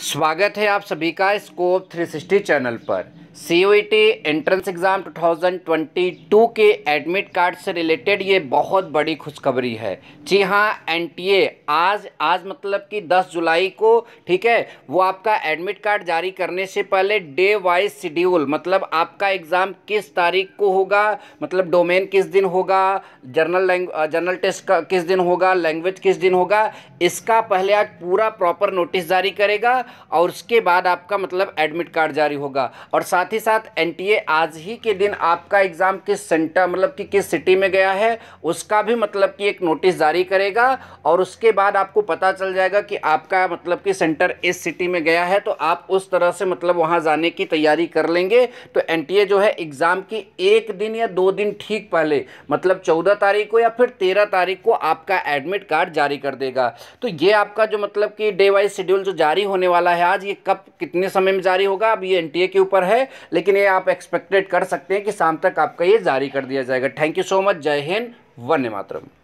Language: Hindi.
स्वागत है आप सभी का स्कोप 360 चैनल पर सी एंट्रेंस एग्ज़ाम 2022 के एडमिट कार्ड से रिलेटेड ये बहुत बड़ी खुशखबरी है जी हाँ एन आज आज मतलब कि 10 जुलाई को ठीक है वो आपका एडमिट कार्ड जारी करने से पहले डे वाइज शेड्यूल मतलब आपका एग्ज़ाम किस तारीख को होगा मतलब डोमेन किस दिन होगा जर्नल जर्नल टेस्ट का किस दिन होगा लैंग्वेज किस दिन होगा इसका पहले आज पूरा प्रॉपर नोटिस जारी करेगा और उसके बाद आपका मतलब एडमिट कार्ड जारी होगा और साथ साथ ही साथ एनटीए आज ही के दिन आपका एग्ज़ाम किस सेंटर मतलब कि किस सिटी में गया है उसका भी मतलब कि एक नोटिस जारी करेगा और उसके बाद आपको पता चल जाएगा कि आपका मतलब कि सेंटर इस सिटी में गया है तो आप उस तरह से मतलब वहां जाने की तैयारी कर लेंगे तो एन जो है एग्ज़ाम की एक दिन या दो दिन ठीक पहले मतलब चौदह तारीख को या फिर तेरह तारीख को आपका एडमिट कार्ड जारी कर देगा तो ये आपका जो मतलब कि डे वाइज शेड्यूल जो जारी होने वाला है आज ये कब कितने समय में जारी होगा अब ये एन के ऊपर है लेकिन ये आप एक्सपेक्टेड कर सकते हैं कि शाम तक आपका ये जारी कर दिया जाएगा थैंक यू सो मच जय हिंद वन्य मातरम